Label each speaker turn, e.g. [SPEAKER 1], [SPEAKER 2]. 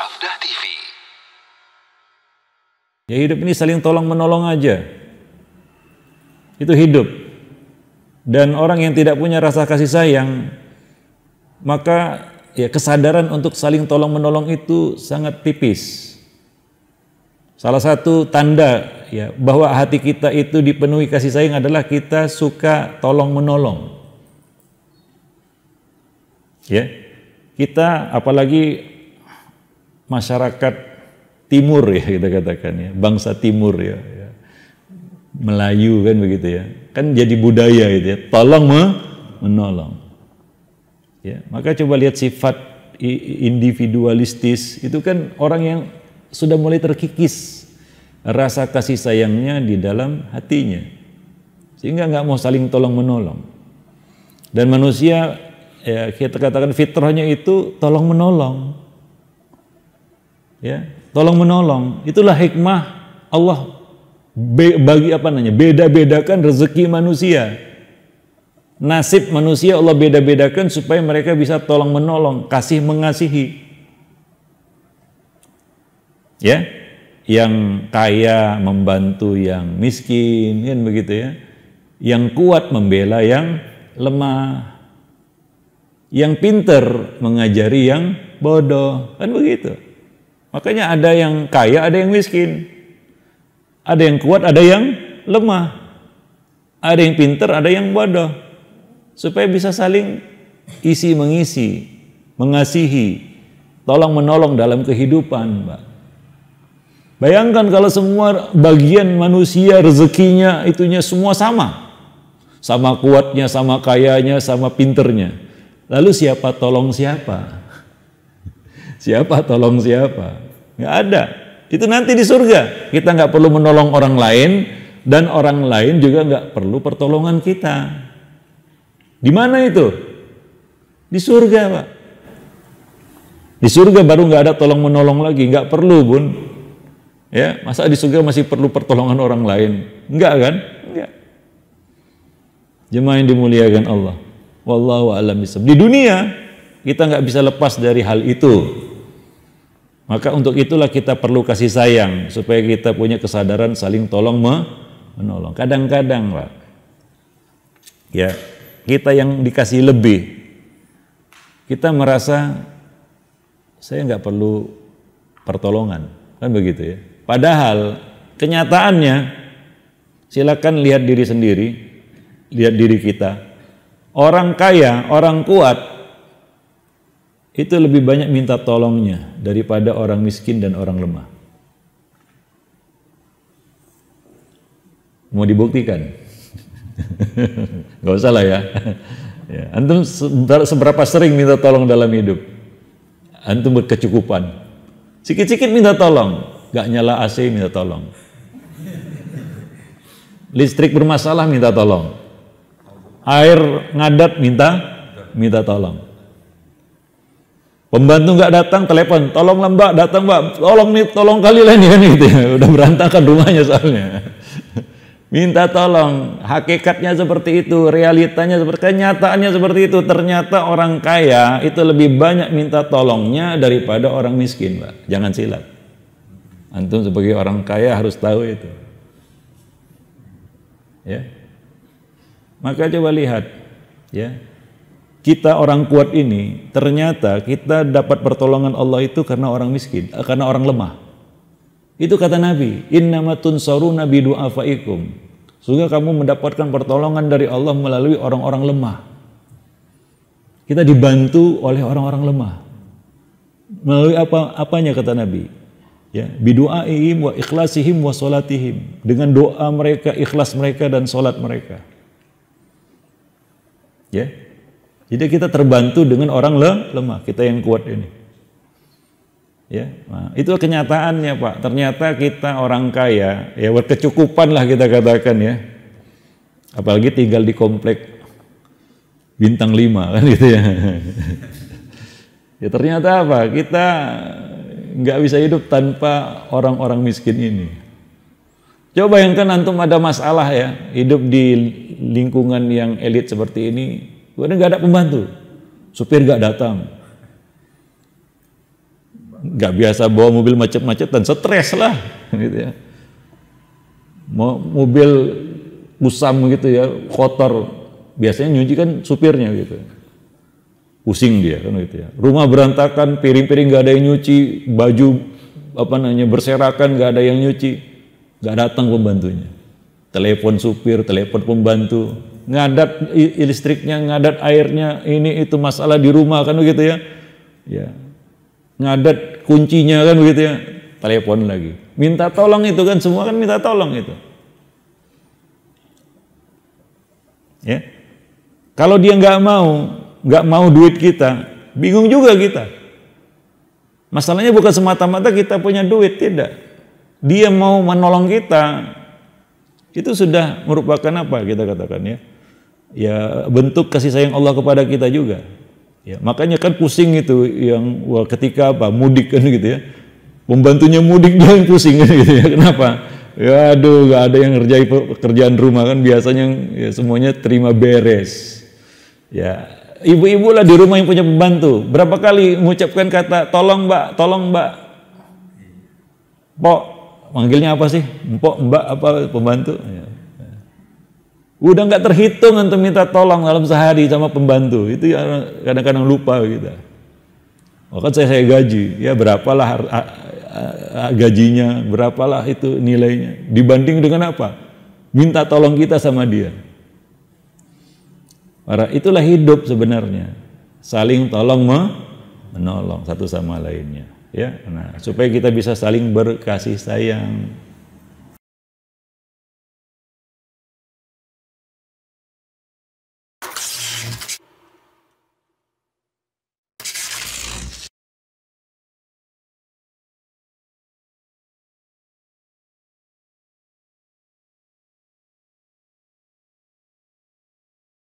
[SPEAKER 1] Sabda TV. Ya hidup ini saling tolong menolong aja. Itu hidup. Dan orang yang tidak punya rasa kasih sayang, maka ya kesadaran untuk saling tolong menolong itu sangat tipis. Salah satu tanda ya bahwa hati kita itu dipenuhi kasih sayang adalah kita suka tolong menolong. Ya. Kita apalagi masyarakat timur ya kita katakan ya, bangsa timur ya, ya. Melayu kan begitu ya. Kan jadi budaya itu ya. Tolong me menolong. Ya, maka coba lihat sifat individualistis itu kan orang yang sudah mulai terkikis rasa kasih sayangnya di dalam hatinya sehingga nggak mau saling tolong menolong dan manusia ya kita katakan fitrahnya itu tolong menolong ya tolong menolong itulah hikmah Allah bagi apa namanya beda-bedakan rezeki manusia nasib manusia Allah beda-bedakan supaya mereka bisa tolong menolong kasih mengasihi ya yang kaya membantu yang miskin kan begitu ya yang kuat membela yang lemah yang pinter mengajari yang bodoh kan begitu Makanya ada yang kaya, ada yang miskin. Ada yang kuat, ada yang lemah. Ada yang pinter, ada yang bodoh. Supaya bisa saling isi mengisi, mengasihi, tolong menolong dalam kehidupan, Mbak. Bayangkan kalau semua bagian manusia rezekinya itunya semua sama. Sama kuatnya, sama kayanya, sama pinternya. Lalu siapa tolong siapa? Siapa tolong siapa? Nggak ada. Itu nanti di surga. Kita nggak perlu menolong orang lain dan orang lain juga nggak perlu pertolongan kita. Di mana itu? Di surga, Pak. Di surga baru nggak ada tolong menolong lagi, nggak perlu, Bun. Ya, masa di surga masih perlu pertolongan orang lain? Nggak kan? Nggak. Jemaah yang dimuliakan Allah. Wallahu a'lam Di dunia kita nggak bisa lepas dari hal itu. Maka untuk itulah kita perlu kasih sayang supaya kita punya kesadaran saling tolong menolong. Kadang-kadang lah, ya kita yang dikasih lebih, kita merasa saya nggak perlu pertolongan, kan begitu ya. Padahal kenyataannya, silakan lihat diri sendiri, lihat diri kita. Orang kaya, orang kuat, itu lebih banyak minta tolongnya daripada orang miskin dan orang lemah. Mau dibuktikan? Gak usah lah ya. ya. Antum seberapa sering minta tolong dalam hidup? Antum berkecukupan. Sikit-sikit minta tolong. Gak nyala AC minta tolong. Listrik bermasalah minta tolong. Air ngadat minta minta tolong Pembantu nggak datang, telepon, tolong mbak, datang mbak, tolong nih, tolong kali lah nih, kan gitu ya. Udah berantakan rumahnya soalnya. Minta tolong, hakikatnya seperti itu, realitanya seperti kenyataannya seperti itu. Ternyata orang kaya itu lebih banyak minta tolongnya daripada orang miskin, mbak. Jangan silap. Antum sebagai orang kaya harus tahu itu. Ya. Maka coba lihat, ya kita orang kuat ini ternyata kita dapat pertolongan Allah itu karena orang miskin, eh, karena orang lemah. Itu kata Nabi, innamatun saruna bidu'afaikum. Sehingga kamu mendapatkan pertolongan dari Allah melalui orang-orang lemah. Kita dibantu oleh orang-orang lemah. Melalui apa apanya kata Nabi? Ya, bidu'aihim wa ikhlasihim wa solatihim. Dengan doa mereka, ikhlas mereka dan solat mereka. Ya, jadi kita terbantu dengan orang lemah, kita yang kuat ini. Ya, nah, itu kenyataannya Pak. Ternyata kita orang kaya, ya berkecukupan lah kita katakan ya. Apalagi tinggal di komplek bintang 5 kan gitu ya. ya ternyata apa? Kita nggak bisa hidup tanpa orang-orang miskin ini. Coba bayangkan antum ada masalah ya, hidup di lingkungan yang elit seperti ini, Kemudian nggak ada pembantu, supir nggak datang, nggak biasa bawa mobil macet-macetan, stres lah, gitu ya. mobil usam gitu ya, kotor, biasanya nyuci kan supirnya gitu. Pusing dia kan gitu ya. Rumah berantakan, piring-piring nggak ada yang nyuci, baju apa namanya berserakan nggak ada yang nyuci, nggak datang pembantunya. Telepon supir, telepon pembantu, ngadat listriknya, ngadat airnya, ini itu masalah di rumah kan begitu ya. Ya. Ngadat kuncinya kan begitu ya. Telepon lagi. Minta tolong itu kan semua kan minta tolong itu. Ya. Kalau dia nggak mau, nggak mau duit kita, bingung juga kita. Masalahnya bukan semata-mata kita punya duit, tidak. Dia mau menolong kita, itu sudah merupakan apa kita katakan ya ya bentuk kasih sayang Allah kepada kita juga. Ya, makanya kan pusing itu yang wah, ketika apa mudik kan gitu ya. Pembantunya mudik dia yang pusing kan gitu ya. Kenapa? Ya aduh gak ada yang ngerjain pekerjaan rumah kan biasanya ya, semuanya terima beres. Ya, ibu-ibu lah di rumah yang punya pembantu. Berapa kali mengucapkan kata tolong mbak, tolong mbak. Pok, manggilnya apa sih? pok mbak, apa pembantu? Ya Udah nggak terhitung untuk minta tolong dalam sehari sama pembantu. Itu yang kadang-kadang lupa kita. Gitu. Maka saya, saya gaji, ya berapalah gajinya, berapalah itu nilainya. Dibanding dengan apa? Minta tolong kita sama dia. Para itulah hidup sebenarnya. Saling tolong menolong satu sama lainnya. Ya, nah supaya kita bisa saling berkasih sayang.